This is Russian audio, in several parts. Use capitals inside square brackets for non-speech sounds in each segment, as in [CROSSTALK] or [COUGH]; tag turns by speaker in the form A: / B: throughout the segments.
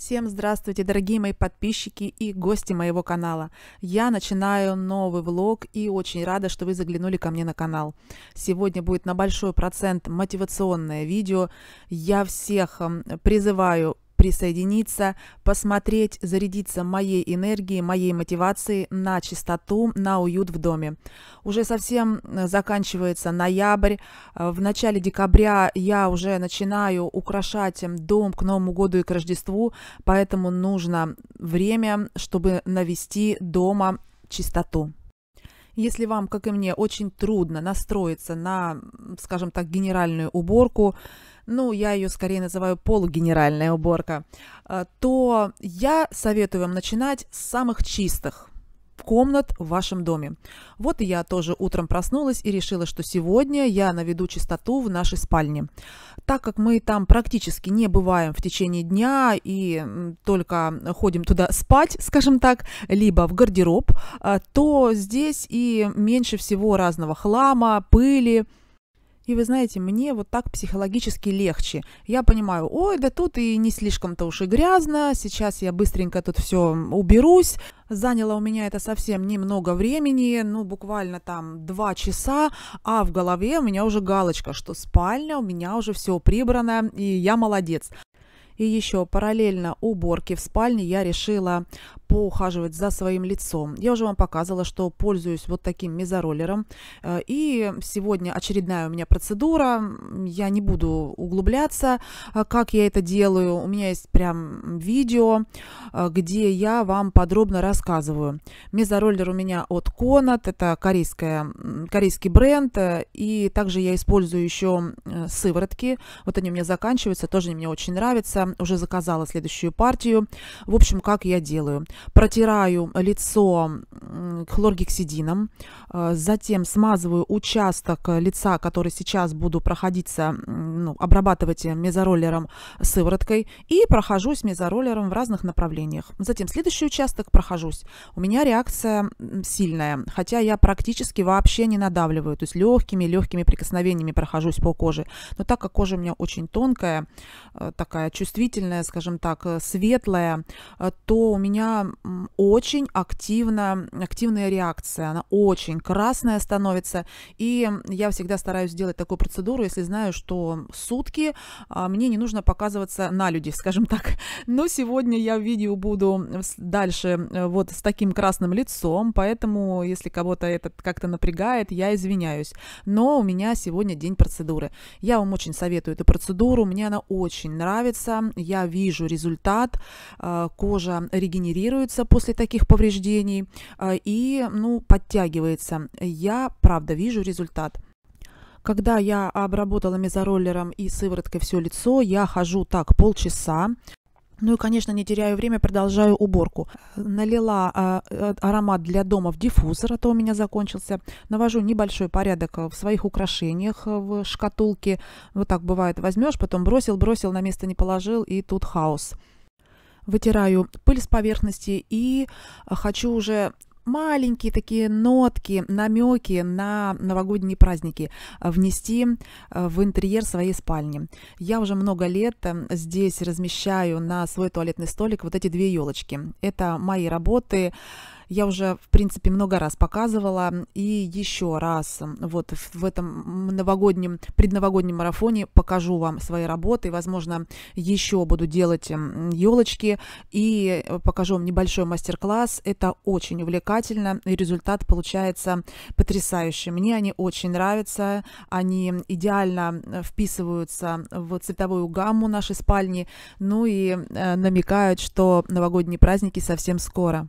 A: Всем здравствуйте, дорогие мои подписчики и гости моего канала. Я начинаю новый влог и очень рада, что вы заглянули ко мне на канал. Сегодня будет на большой процент мотивационное видео. Я всех призываю присоединиться, посмотреть, зарядиться моей энергией, моей мотивацией на чистоту, на уют в доме. Уже совсем э, заканчивается ноябрь. Э, в начале декабря я уже начинаю украшать эм, дом к Новому году и к Рождеству, поэтому нужно время, чтобы навести дома чистоту. Если вам, как и мне, очень трудно настроиться на, скажем так, генеральную уборку, ну, я ее скорее называю полугенеральная уборка, э, то я советую вам начинать с самых чистых комнат в вашем доме. Вот и я тоже утром проснулась и решила, что сегодня я наведу чистоту в нашей спальне. Так как мы там практически не бываем в течение дня и только ходим туда спать, [LAUGHS] скажем так, либо в гардероб, э, то здесь и меньше всего разного хлама, пыли, и вы знаете, мне вот так психологически легче. Я понимаю, ой, да тут и не слишком-то уж и грязно, сейчас я быстренько тут все уберусь. Заняло у меня это совсем немного времени, ну буквально там два часа, а в голове у меня уже галочка, что спальня у меня уже все прибрано, и я молодец. И еще параллельно уборки в спальне я решила поухаживать за своим лицом. Я уже вам показывала, что пользуюсь вот таким мезороллером. Э, и сегодня очередная у меня процедура. Я не буду углубляться, э, как я это делаю. У меня есть прям видео, э, где я вам подробно рассказываю. Мезороллер у меня от Конат. Это корейская, корейский бренд. И также я использую еще сыворотки. Вот они у меня заканчиваются. Тоже они мне очень нравятся. Уже заказала следующую партию. В общем, как я делаю протираю лицо хлоргексидином, э, затем смазываю участок лица, который сейчас буду проходиться, ну, обрабатывать мезороллером сывороткой и прохожусь мезороллером в разных направлениях. Затем следующий участок прохожусь. У меня реакция сильная, хотя я практически вообще не надавливаю, то есть легкими-легкими прикосновениями прохожусь по коже. Но так как кожа у меня очень тонкая, э, такая чувствительная, скажем так, э, светлая, то у меня очень активно активная реакция, она очень красная становится. И я всегда стараюсь сделать такую процедуру, если знаю, что сутки а, мне не нужно показываться на людей, [LAUGHS] скажем так. Но сегодня я в видео буду дальше э, вот с таким красным лицом, поэтому если кого-то это как-то напрягает, я извиняюсь. Но у меня сегодня день процедуры. Я вам очень советую эту процедуру, мне она очень нравится, я вижу результат, а, кожа регенерирует, регенерируется после таких повреждений а, и ну, подтягивается. Я, правда, вижу результат. Когда я обработала мезороллером и сывороткой все лицо, я хожу так полчаса, ну и, конечно, не теряю время, продолжаю уборку. Налила а, а, аромат для дома в диффузор, а то у меня закончился. Навожу небольшой порядок в своих украшениях э, в шкатулке. Вот так бывает, возьмешь, потом бросил, бросил, на место не положил, и тут хаос вытираю пыль с поверхности и э, хочу уже маленькие такие нотки, намеки на новогодние праздники э, внести э, в интерьер своей спальни. Я уже много лет здесь размещаю на свой туалетный столик вот эти две елочки. Это мои работы я уже, в принципе, много раз показывала. И еще раз вот в этом новогоднем, предновогоднем марафоне покажу вам свои работы. Возможно, еще буду делать елочки и э, покажу вам небольшой мастер-класс. Это очень увлекательно, и результат получается потрясающий. Мне они очень нравятся, они идеально э, вписываются в цветовую гамму нашей спальни, ну и э, намекают, что новогодние праздники совсем скоро.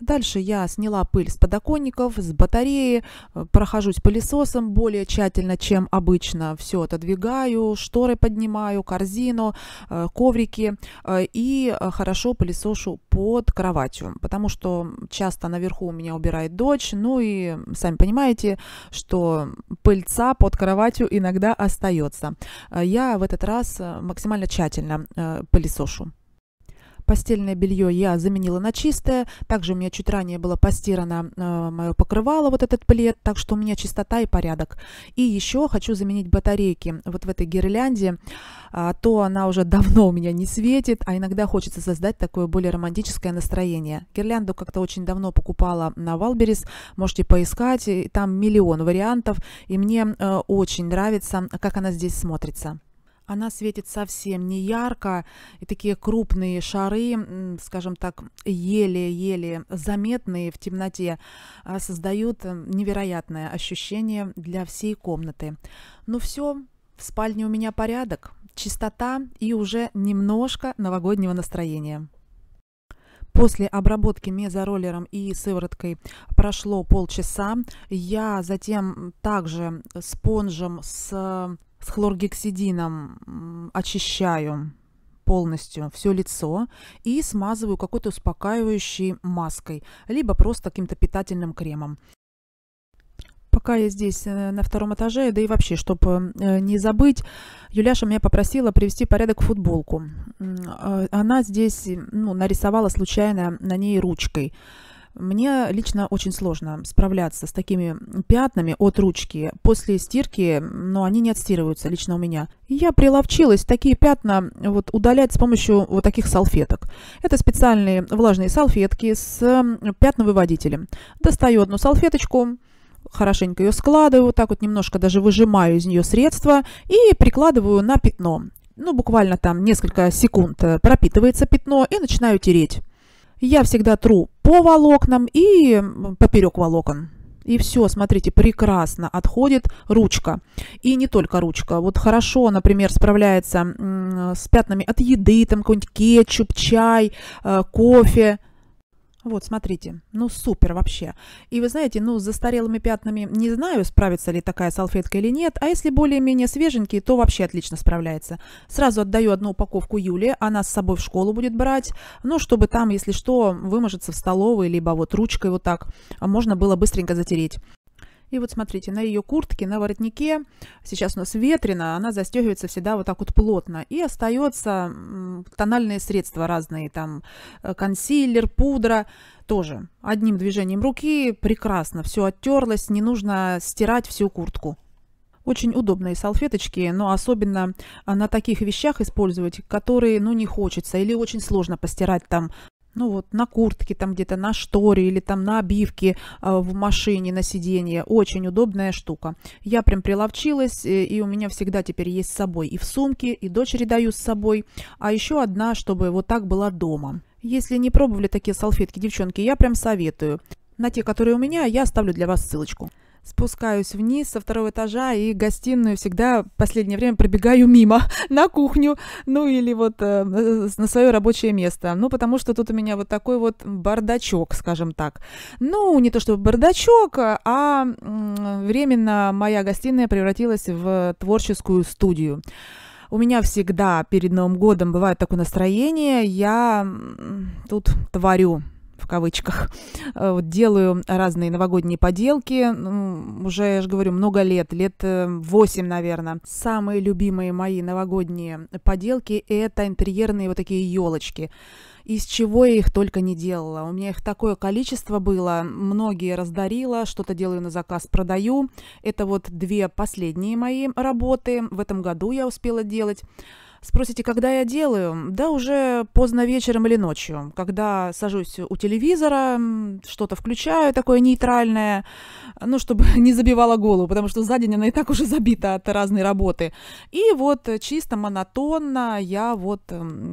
A: Дальше я сняла пыль с подоконников, с батареи, э, прохожусь пылесосом более тщательно, чем обычно. Все отодвигаю, шторы поднимаю, корзину, э, коврики э, и хорошо пылесошу под кроватью, потому что часто наверху у меня убирает дочь, ну и сами понимаете, что пыльца под кроватью иногда остается. Я в этот раз максимально тщательно пылесошу постельное белье я заменила на чистое. Также у меня чуть ранее было постирано э, мое покрывало, вот этот плед, так что у меня чистота и порядок. И еще хочу заменить батарейки вот в этой гирлянде. А, то она уже [LAUGHS] давно у меня не светит, а иногда хочется создать такое более романтическое настроение. Гирлянду как-то очень давно покупала на Валберис, можете поискать, там миллион вариантов, и мне э, очень нравится, как она здесь смотрится она светит совсем не ярко, и такие крупные шары, скажем так, еле-еле заметные в темноте, а, создают невероятное ощущение для всей комнаты. Ну все, в спальне у меня порядок, чистота и уже немножко новогоднего настроения. После обработки мезороллером и сывороткой прошло полчаса. Я затем также спонжем с с хлоргексидином очищаю полностью все лицо и смазываю какой-то успокаивающей маской, либо просто каким-то питательным кремом пока я здесь э, на втором этаже, да и вообще, чтобы э, не забыть, Юляша меня попросила привести порядок в футболку. А, она здесь ну, нарисовала случайно на ней ручкой. Мне лично очень сложно справляться с такими пятнами от ручки. После стирки, но они не отстирываются лично у меня. Я приловчилась такие пятна вот удалять с помощью вот таких салфеток. Это специальные влажные салфетки с пятновыводителем. Достаю одну салфеточку, хорошенько ее складываю, так вот немножко даже выжимаю из нее средство и прикладываю на пятно. Ну, буквально там несколько секунд э, пропитывается пятно и начинаю тереть. Я всегда тру по волокнам и поперек волокон. И все, смотрите, прекрасно отходит ручка. И не только ручка. Вот хорошо, например, справляется с пятнами от еды, там какой-нибудь кетчуп, чай, э, кофе. Вот, смотрите, ну супер вообще. И вы знаете, ну с застарелыми пятнами не знаю, справится ли такая салфетка или нет, а если более-менее свеженькие, то вообще отлично справляется. Сразу отдаю одну упаковку Юле, она с собой в школу будет брать, ну чтобы там, если что, выможется в столовой, либо вот ручкой вот так, а можно было быстренько затереть. И вот смотрите, на ее куртке, на воротнике, сейчас у нас ветрено, она застегивается всегда вот так вот плотно. И остается тональные средства разные, там э, консилер, пудра, тоже. Одним движением руки прекрасно, все оттерлось, не нужно стирать всю куртку. Очень удобные салфеточки, но особенно а, на таких вещах использовать, которые, ну, не хочется или очень сложно постирать там ну вот на куртке там где-то, на шторе или там на обивке а, в машине, на сиденье. Очень удобная штука. Я прям приловчилась, э, и у меня всегда теперь есть с собой и в сумке, и дочери даю с собой. А еще одна, чтобы вот так была дома. Если не пробовали такие салфетки, девчонки, я прям советую. На те, которые у меня, я оставлю для вас ссылочку спускаюсь вниз со второго этажа и гостиную всегда в последнее время пробегаю мимо [LAUGHS] на кухню, ну или вот э, на э, свое рабочее место. Ну, потому что тут у меня вот такой вот бардачок, скажем так. Ну, не то чтобы бардачок, а э, временно моя гостиная превратилась в творческую студию. У меня всегда перед Новым годом бывает такое настроение, я тут творю, в кавычках, э, вот делаю разные новогодние поделки, уже, я же говорю, много лет, лет 8, э, наверное. Самые любимые мои новогодние поделки – это интерьерные вот такие елочки из чего я их только не делала. У меня их такое количество было, многие раздарила, что-то делаю на заказ, продаю. Это вот две последние мои работы. В этом году я успела делать. Спросите, когда я делаю? Да, уже поздно вечером или ночью, когда сажусь у телевизора, что-то включаю такое нейтральное, ну, чтобы [LAUGHS] не забивала голову, потому что за день она и так уже забита от разной работы. И вот чисто монотонно я вот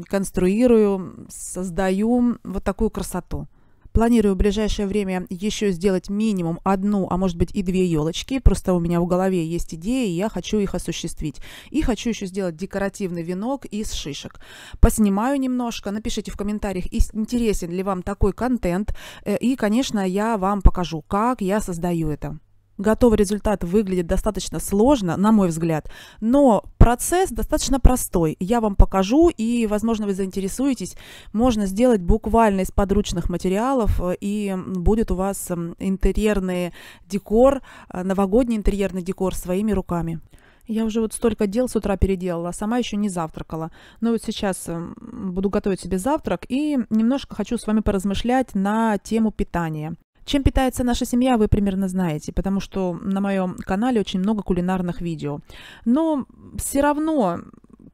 A: конструирую, создаю вот такую красоту. Планирую в ближайшее время еще сделать минимум одну, а может быть и две елочки. Просто у меня в голове есть идеи, и я хочу их осуществить. И хочу еще сделать декоративный венок из шишек. Поснимаю немножко. Напишите в комментариях, интересен ли вам такой контент. Э, и, конечно, я вам покажу, как я создаю это готовый результат выглядит достаточно сложно, на мой взгляд, но процесс достаточно простой. Я вам покажу, и, возможно, вы заинтересуетесь. Можно сделать буквально из подручных материалов, э, и будет у вас интерьерный декор, э, новогодний интерьерный декор своими руками. Я уже вот столько дел с утра переделала, а сама еще не завтракала. Но ну, вот сейчас э, буду готовить себе завтрак и немножко хочу с вами поразмышлять на тему питания. Чем питается наша семья, вы примерно знаете, потому что на моем канале очень много кулинарных видео. Но все равно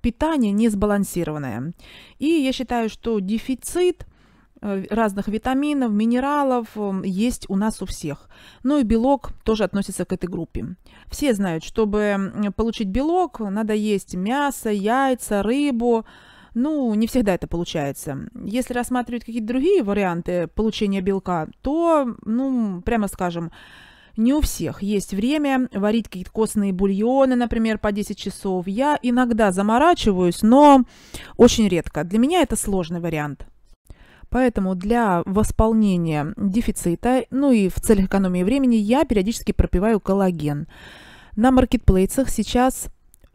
A: питание не сбалансированное. И я считаю, что дефицит э, разных витаминов, минералов э, есть у нас у всех. Ну и белок тоже относится к этой группе. Все знают, чтобы получить белок, надо есть мясо, яйца, рыбу, ну, не всегда это получается. Если рассматривать какие-то другие варианты получения белка, то, ну, прямо скажем, не у всех есть время варить какие-то костные бульоны, например, по 10 часов. Я иногда заморачиваюсь, но очень редко. Для меня это сложный вариант. Поэтому для восполнения дефицита, ну и в целях экономии времени, я периодически пропиваю коллаген. На маркетплейсах сейчас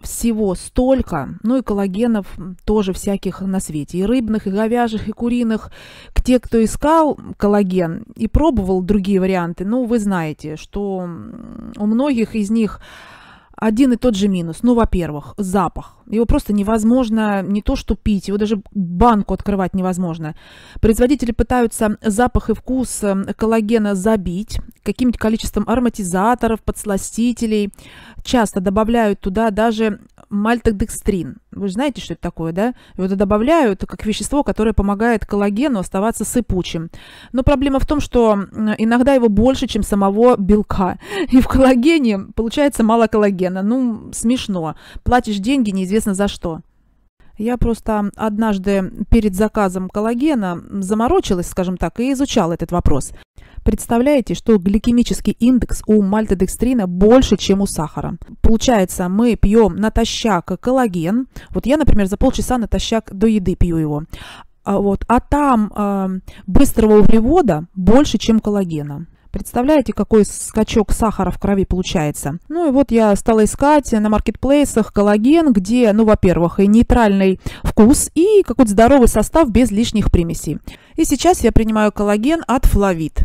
A: всего столько, ну и коллагенов тоже всяких на свете, и рыбных, и говяжьих, и куриных. К те, кто искал коллаген и пробовал другие варианты, ну вы знаете, что у многих из них один и тот же минус. Ну, во-первых, запах. Его просто невозможно не то что пить, его даже банку открывать невозможно. Производители пытаются запах и вкус эм, коллагена забить каким-нибудь количеством ароматизаторов, подсластителей. Часто добавляют туда даже мальтодекстрин. Вы знаете, что это такое, да? Его добавляют как вещество, которое помогает коллагену оставаться сыпучим. Но проблема в том, что иногда его больше, чем самого белка. И в коллагене получается мало коллагена. Ну, смешно. Платишь деньги неизвестно за что. Я просто однажды перед заказом коллагена заморочилась, скажем так, и изучала этот вопрос. Представляете, что гликемический индекс у мальтодекстрина больше, чем у сахара. Получается, мы пьем натощак коллаген. Вот я, например, за полчаса натощак до еды пью его. А Вот. А там э, быстрого углевода больше, чем коллагена. Представляете, какой скачок сахара в крови получается? Ну и вот я стала искать на маркетплейсах коллаген, где, ну, во-первых, и нейтральный вкус, и какой-то здоровый состав без лишних примесей. И сейчас я принимаю коллаген от Флавит.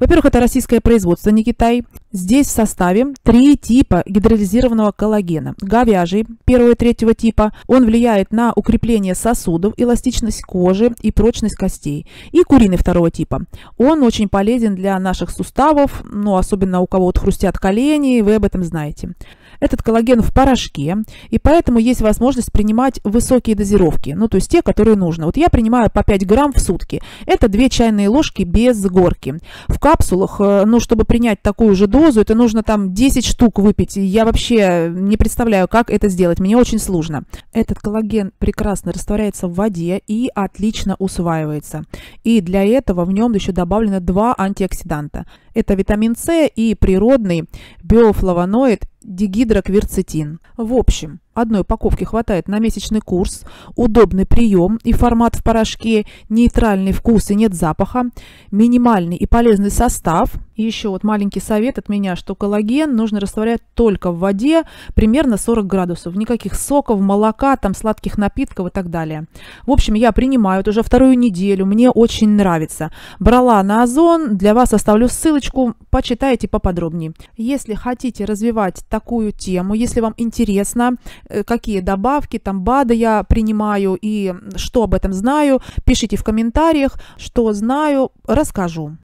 A: Во-первых, это российское производство, не Китай. Здесь в составе три типа гидролизированного коллагена. Говяжий, первого и третьего типа, он влияет на укрепление сосудов, эластичность кожи и прочность костей. И куриный второго типа. Он очень полезен для наших суставов, ну, особенно у кого вот хрустят колени, вы об этом знаете. Этот коллаген в порошке, и поэтому есть возможность принимать высокие дозировки, ну, то есть те, которые нужно. Вот я принимаю по 5 грамм в сутки. Это 2 чайные ложки без горки. В капсулах, э, ну, чтобы принять такую же дозу, это нужно там 10 штук выпить. Я вообще не представляю, как это сделать. Мне очень сложно. Этот коллаген прекрасно растворяется в воде и отлично усваивается. И для этого в нем еще добавлено два антиоксиданта. Это витамин С и природный биофлавоноид дигидрокверцетин. В общем, одной упаковки хватает на месячный курс, удобный прием и формат в порошке, нейтральный вкус и нет запаха, минимальный и полезный состав. И еще вот маленький совет от меня, что коллаген нужно растворять только в воде примерно 40 градусов, никаких соков, молока, там сладких напитков и так далее. В общем, я принимаю это уже вторую неделю, мне очень нравится. Брала на Озон, для вас оставлю ссылочку, почитайте поподробнее. Если хотите развивать такую тему, если вам интересно, Э, какие добавки, там БАДы я принимаю и что об этом знаю. Пишите в комментариях, что знаю, расскажу.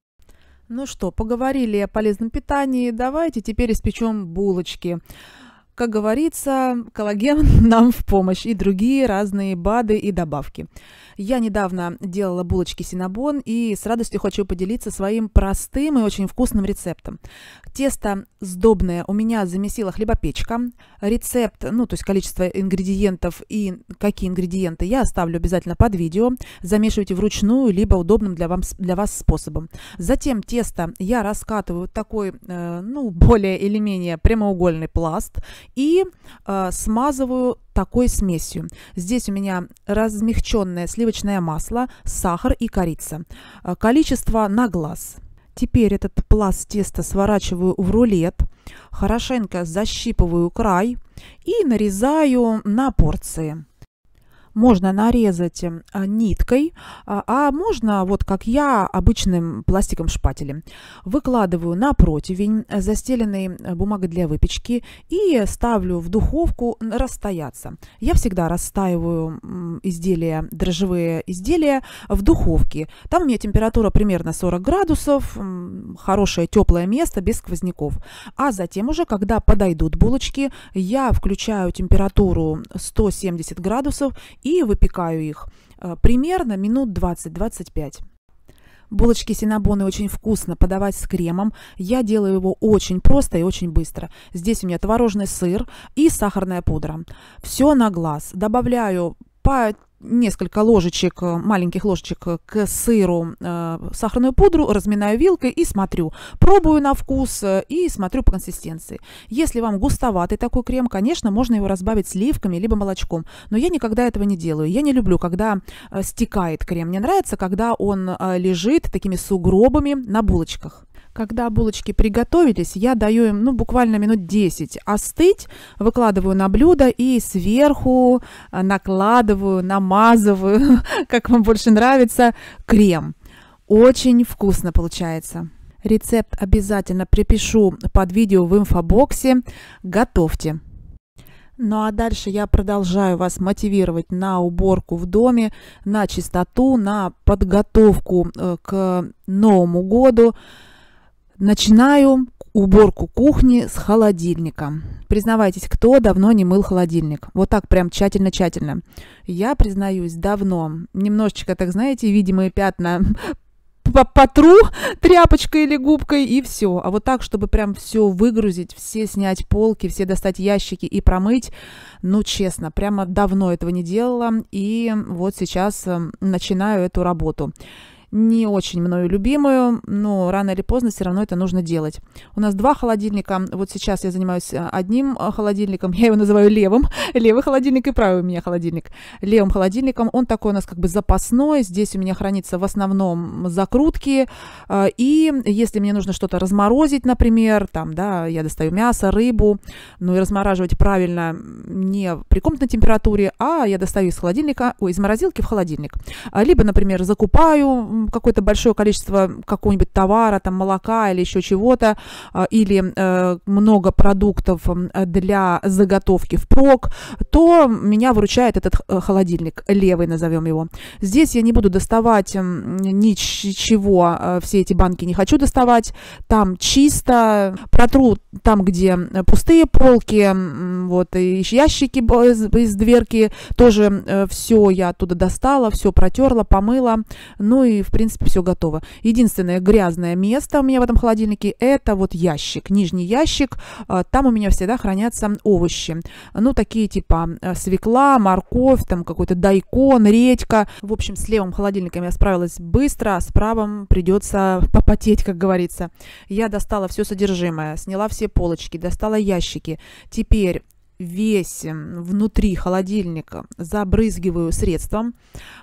A: Ну что, поговорили о полезном питании, давайте теперь испечем булочки. Как говорится, коллаген [LAUGHS] нам в помощь и другие разные БАДы и добавки. Я недавно делала булочки синабон и с радостью хочу поделиться своим простым и очень вкусным рецептом. Тесто сдобное у меня замесила хлебопечка. Рецепт, ну, то есть количество ингредиентов и какие ингредиенты я оставлю обязательно под видео. Замешивайте вручную, либо удобным для, вам, для вас способом. Затем тесто я раскатываю такой, э, ну, более или менее прямоугольный пласт и э, смазываю такой смесью. Здесь у меня размягченное сливочное масло, сахар и корица. Э, количество на глаз. Теперь этот пласт теста сворачиваю в рулет, хорошенько защипываю край и нарезаю на порции можно нарезать эм, а, ниткой, а, а можно, вот как я, обычным пластиком шпателем. Выкладываю на противень, э, застеленный э, бумагой для выпечки, и ставлю в духовку расстояться. Я всегда расстаиваю изделия, дрожжевые изделия в духовке. Там у меня температура примерно 40 градусов, хорошее теплое место, без сквозняков. А затем уже, когда подойдут булочки, я включаю температуру 170 градусов и выпекаю их э, примерно минут 20-25. Булочки синабоны очень вкусно подавать с кремом. Я делаю его очень просто и очень быстро. Здесь у меня творожный сыр и сахарная пудра. Все на глаз. Добавляю по несколько ложечек, э, маленьких ложечек э, к сыру э, сахарную пудру, разминаю вилкой и смотрю. Пробую на вкус э, и смотрю по консистенции. Если вам густоватый такой крем, конечно, можно его разбавить сливками либо молочком, но я никогда этого не делаю. Я не люблю, когда э, стекает крем. Мне нравится, когда он э, лежит такими сугробами на булочках. Когда булочки приготовились, я даю им ну, буквально минут 10 остыть, выкладываю на блюдо и сверху э, накладываю, намазываю, [LAUGHS] как вам больше нравится, крем. Очень вкусно получается. Рецепт обязательно припишу под видео в инфобоксе. Готовьте! Ну а дальше я продолжаю вас мотивировать на уборку в доме, на чистоту, на подготовку э, к Новому году. Начинаю уборку кухни с холодильника. Признавайтесь, кто давно не мыл холодильник? Вот так прям тщательно-тщательно. Я признаюсь, давно. Немножечко, так знаете, видимые пятна [LAUGHS] потру тряпочкой или губкой и все. А вот так, чтобы прям все выгрузить, все снять полки, все достать ящики и промыть, ну честно, прямо давно этого не делала. И вот сейчас эм, начинаю эту работу не очень мною любимую, но рано или поздно все равно это нужно делать. У нас два холодильника. Вот сейчас я занимаюсь э, одним э, холодильником, [LAUGHS] я его называю левым. Левый холодильник и правый у меня холодильник. Левым холодильником. Он такой у нас как бы запасной. Здесь у меня хранится в основном закрутки. Э, и если мне нужно что-то разморозить, например, там, да, я достаю мясо, рыбу, ну и размораживать правильно не при комнатной температуре, а я достаю из холодильника, ой, из морозилки в холодильник. Либо, например, закупаю какое-то большое количество какого-нибудь товара, там молока или еще чего-то, а, или э, много продуктов для заготовки впрок, то меня выручает этот э, холодильник, левый назовем его. Здесь я не буду доставать ничего, а, все эти банки не хочу доставать, там чисто, протру там, где пустые полки, вот, и ящики из, из дверки, тоже э, все я оттуда достала, все протерла, помыла, ну и в принципе, все готово. Единственное грязное место у меня в этом холодильнике – это вот ящик, нижний ящик. А, там у меня всегда хранятся овощи. Ну, такие типа а, свекла, морковь, там какой-то дайкон, редька. В общем, с левым холодильником я справилась быстро, а с правым придется попотеть, как говорится. Я достала все содержимое, сняла все полочки, достала ящики. Теперь весе эм, внутри холодильника забрызгиваю средством.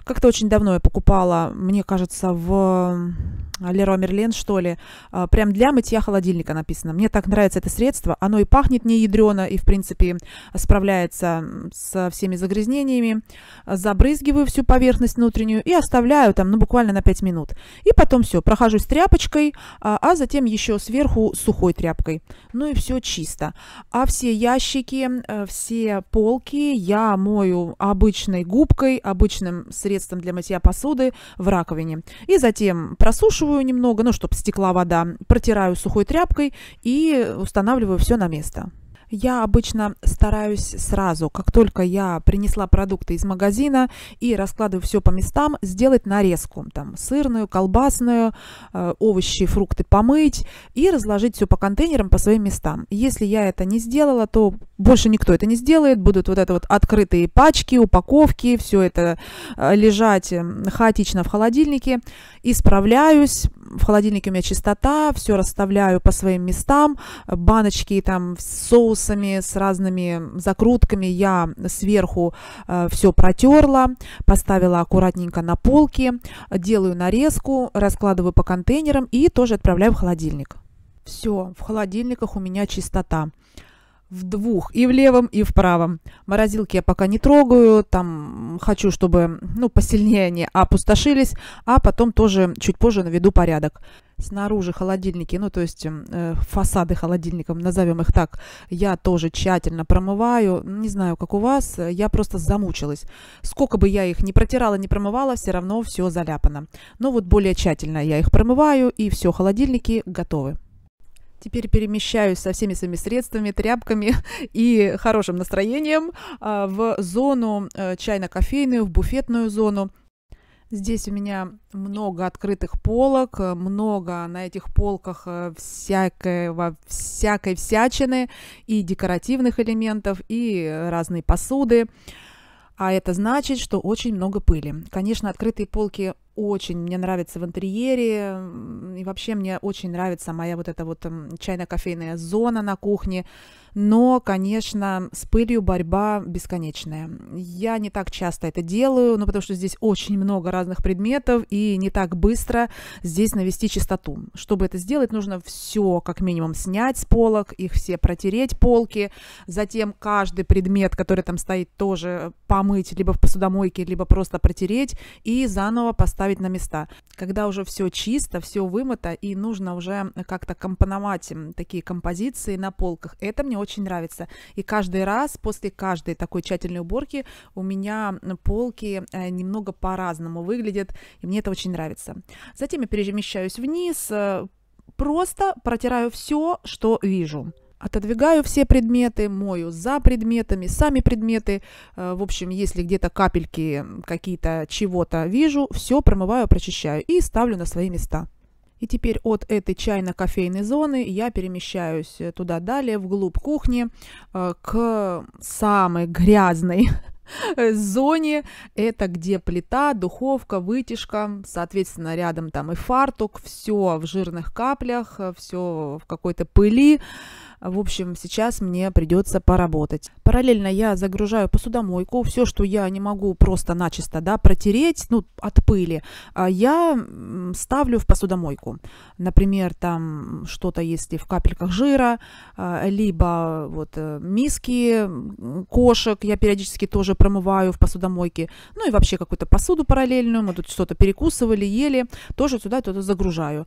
A: Как-то очень давно я покупала, мне кажется, в Леруа Мерлен, что ли, а, прям для мытья холодильника написано. Мне так нравится это средство, оно и пахнет не ядрено, и, в принципе, справляется со всеми загрязнениями. Забрызгиваю всю поверхность внутреннюю и оставляю там, ну, буквально на 5 минут. И потом все, прохожусь тряпочкой, а, а затем еще сверху сухой тряпкой. Ну и все чисто. А все ящики, э, все полки я мою обычной губкой, обычным средством для мытья посуды в раковине. И затем просушу подсушиваю немного, ну, чтобы стекла вода, протираю сухой тряпкой и устанавливаю все на место я обычно стараюсь сразу, как только я принесла продукты из магазина и раскладываю все по местам, сделать нарезку, там, сырную, колбасную, э, овощи, фрукты помыть и разложить все по контейнерам, по своим местам. Если я это не сделала, то больше никто это не сделает, будут вот это вот открытые пачки, упаковки, все это э, лежать эм, хаотично в холодильнике. Исправляюсь, в холодильнике у меня чистота, все расставляю по своим местам, баночки там с соусами, с разными закрутками я сверху э, все протерла, поставила аккуратненько на полки, делаю нарезку, раскладываю по контейнерам и тоже отправляю в холодильник. Все, в холодильниках у меня чистота в двух, и в левом, и в правом. Морозилки я пока не трогаю, там хочу, чтобы ну, посильнее они опустошились, а потом тоже чуть позже наведу порядок. Снаружи холодильники, ну то есть эм, э, фасады холодильников, назовем их так, я тоже тщательно промываю. Не знаю, как у вас, э, я просто замучилась. Сколько бы я их не протирала, не промывала, все равно все заляпано. Но вот более тщательно я их промываю, и все, холодильники готовы. Теперь перемещаюсь со всеми своими средствами, тряпками [LAUGHS] и хорошим настроением а, в зону э, чайно-кофейную, в буфетную зону. Здесь у меня много открытых полок, э, много на этих полках э, всякого, всякой всячины и декоративных элементов, и разные посуды. А это значит, что очень много пыли. Конечно, открытые полки очень мне нравится в интерьере, и вообще мне очень нравится моя вот эта вот чайно-кофейная зона на кухне, но, конечно, с пылью борьба бесконечная. Я не так часто это делаю, ну, потому что здесь очень много разных предметов, и не так быстро здесь навести чистоту. Чтобы это сделать, нужно все, как минимум, снять с полок, их все протереть полки, затем каждый предмет, который там стоит, тоже помыть либо в посудомойке, либо просто протереть и заново поставить на места когда уже все чисто, все вымыто, и нужно уже как-то компоновать такие композиции на полках. Это мне очень нравится. И каждый раз, после каждой такой тщательной уборки, у меня полки э, немного по-разному выглядят, и мне это очень нравится. Затем я перемещаюсь вниз, э, просто протираю все, что вижу. Отодвигаю все предметы, мою за предметами, сами предметы. Э, в общем, если где-то капельки какие-то чего-то вижу, все промываю, прочищаю и ставлю на свои места. И теперь от этой чайно-кофейной зоны я перемещаюсь э, туда далее, вглубь кухни, э, к самой грязной [LAUGHS] зоне. Это где плита, духовка, вытяжка, соответственно, рядом там и фартук, все в жирных каплях, все в какой-то пыли. В общем, сейчас мне придется поработать. Параллельно я загружаю посудомойку. Все, что я не могу просто начисто да, протереть, ну, от пыли, а я ставлю в посудомойку. Например, там что-то, если в капельках жира, а, либо вот э, миски кошек я периодически тоже промываю в посудомойке. Ну и вообще какую-то посуду параллельную, мы тут что-то перекусывали, ели, тоже сюда это загружаю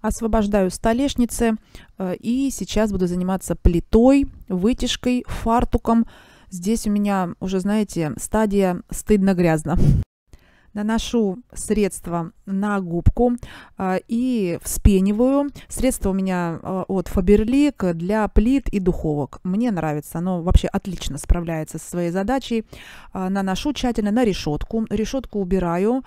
A: освобождаю столешницы э, и сейчас буду заниматься плитой, вытяжкой, фартуком. Здесь у меня уже, знаете, стадия стыдно-грязно наношу средство на губку а, и вспениваю. Средство у меня а, от Faberlic для плит и духовок. Мне нравится, оно вообще отлично справляется со своей задачей. А, наношу тщательно на решетку, решетку убираю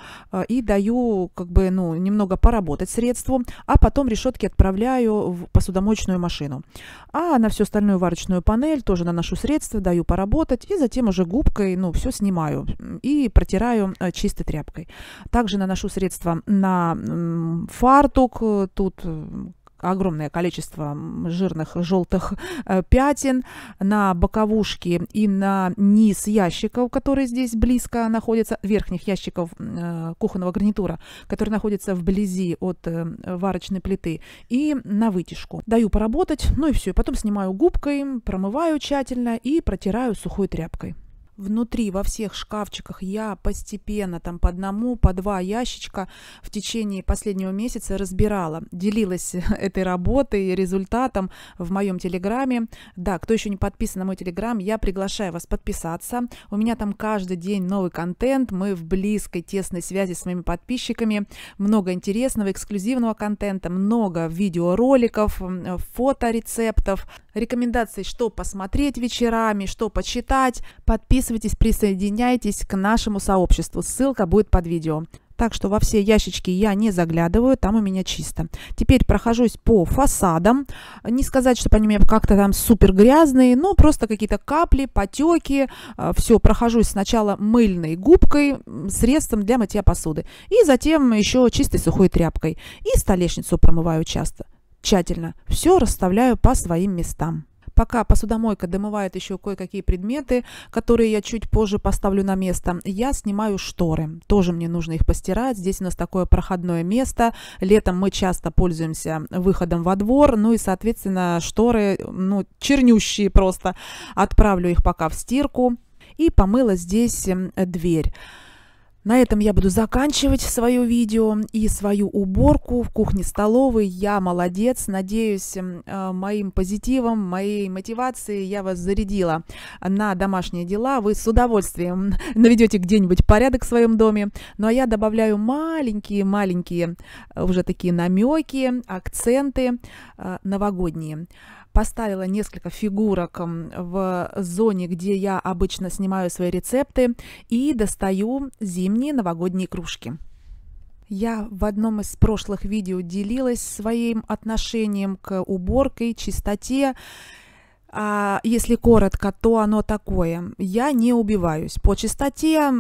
A: и даю как бы ну, немного поработать средству, а потом решетки отправляю в посудомоечную машину. А на всю остальную варочную панель тоже наношу средство, даю поработать и затем уже губкой ну, все снимаю и протираю чистый тряпкой. Также наношу средства на фартук. Тут э, огромное количество жирных желтых э, пятен на боковушке и на низ ящиков, которые здесь близко находятся, верхних ящиков э, кухонного гарнитура, которые находятся вблизи от варочной плиты, и на вытяжку. Даю поработать, ну и все. Потом снимаю губкой, промываю тщательно и протираю сухой тряпкой внутри, во всех шкафчиках я постепенно там по одному, по два ящичка в течение последнего месяца разбирала, делилась [LAUGHS] этой работой результатом в моем телеграме. Да, кто еще не подписан на мой телеграм, я приглашаю вас подписаться. У меня там каждый день новый контент, мы в близкой, тесной связи с моими подписчиками, много интересного, эксклюзивного контента, много видеороликов, фоторецептов рекомендаций, что посмотреть вечерами, что почитать. Подписывайтесь, присоединяйтесь к нашему сообществу. Ссылка будет под видео. Так что во все ящички я не заглядываю, там у меня чисто. Теперь прохожусь по фасадам. Не сказать, чтобы они у меня как-то там супер грязные, но просто какие-то капли, потеки. А, все, прохожусь сначала мыльной губкой, средством для мытья посуды. И затем еще чистой сухой тряпкой. И столешницу промываю часто тщательно. Все расставляю по своим местам. Пока посудомойка домывает еще кое-какие предметы, которые я чуть позже поставлю на место, я снимаю шторы. Тоже мне нужно их постирать. Здесь у нас такое проходное место. Летом мы часто пользуемся выходом во двор. Ну и, соответственно, шторы, ну, чернющие просто. Отправлю их пока в стирку. И помыла здесь эм, дверь. На этом я буду заканчивать свое видео и свою уборку в кухне-столовой. Я молодец, надеюсь, э, моим позитивом, моей мотивацией я вас зарядила на домашние дела. Вы с удовольствием [LAUGHS] наведете где-нибудь порядок в своем доме. Ну а я добавляю маленькие-маленькие э, уже такие намеки, акценты э, новогодние поставила несколько фигурок эм, в зоне, где я обычно снимаю свои рецепты, и достаю зимние новогодние кружки. Я в одном из прошлых видео делилась своим отношением к уборке, чистоте а, если коротко, то оно такое. Я не убиваюсь. По чистоте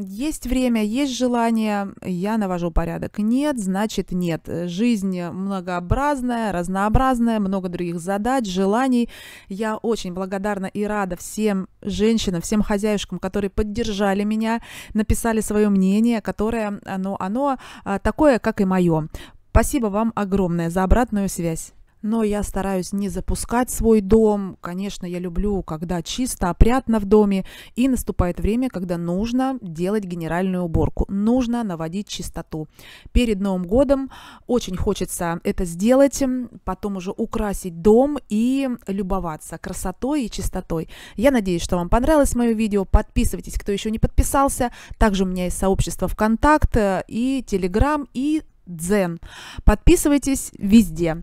A: есть время, есть желание, я навожу порядок. Нет, значит нет. Жизнь многообразная, разнообразная, много других задач, желаний. Я очень благодарна и рада всем женщинам, всем хозяюшкам, которые поддержали меня, написали свое мнение, которое оно, оно а, такое, как и мое. Спасибо вам огромное за обратную связь но я стараюсь не запускать свой дом. Конечно, я люблю, когда чисто, опрятно в доме, и наступает время, когда нужно делать генеральную уборку, нужно наводить чистоту. Перед Новым годом очень хочется это сделать, потом уже украсить дом и любоваться красотой и чистотой. Я надеюсь, что вам понравилось мое видео. Подписывайтесь, кто еще не подписался. Также у меня есть сообщество ВКонтакте э, и Телеграм, и дзен. Подписывайтесь везде.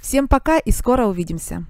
A: Всем пока и скоро увидимся.